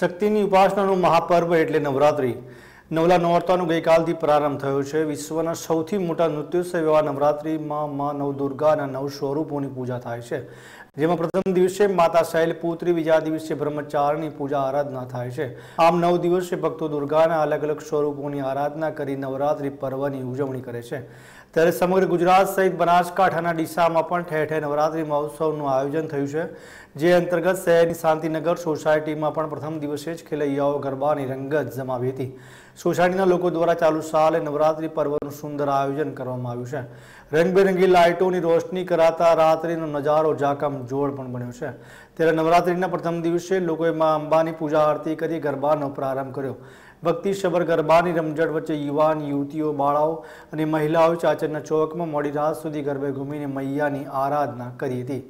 શક્તિની ઉપાસનાનું મહાપર્વ એટલે નવરાત્રિ નવલા નોરતાનો ગઈકાલથી પ્રારંભ થયો છે વિશ્વના સૌથી મોટા નૃત્યોત્સવ એવા નવરાત્રિમાં માં નવ દુર્ગાના નવ સ્વરૂપોની પૂજા થાય છે જેમાં પ્રથમ દિવસે માતા શૈલપુત્રી બીજા દિવસે બ્રહ્મચારની પૂજા આરાધના થાય છે આમ નવ દિવસે ભક્તો દુર્ગાના અલગ અલગ સ્વરૂપોની આરાધના કરી નવરાત્રિ પર્વની ઉજવણી કરે છે ત્યારે સમગ્ર ગુજરાત સહિત બનાસકાંઠાના ડીસામાં પણ ઠેર ઠેર નવરાત્રિ મહોત્સવનું આયોજન થયું છે જે અંતર્ગત શહેરની શાંતિનગર સોસાયટીમાં પણ પ્રથમ દિવસે જ ખેલૈયાઓ ગરબાની રંગત જમાવી હતી સોસાયટીના લોકો દ્વારા ચાલુ સાલે નવરાત્રિ પર્વનું સુંદર આયોજન કરવામાં આવ્યું છે રંગબેરંગી લાઇટોની રોશની કરાતા રાત્રિનો નજારો જાકમ જોડ પણ બન્યો છે ત્યારે નવરાત્રિના પ્રથમ દિવસે લોકોએ મા અંબાની પૂજા આરતી કરી ગરબાનો પ્રારંભ કર્યો ભક્તિસભર ગરબાની રમઝટ વચ્ચે યુવાન યુવતીઓ બાળાઓ અને મહિલાઓ ચાચરના ચોકમાં મોડી રાત સુધી ગરબે ઘૂમીને મૈયાની આરાધના કરી હતી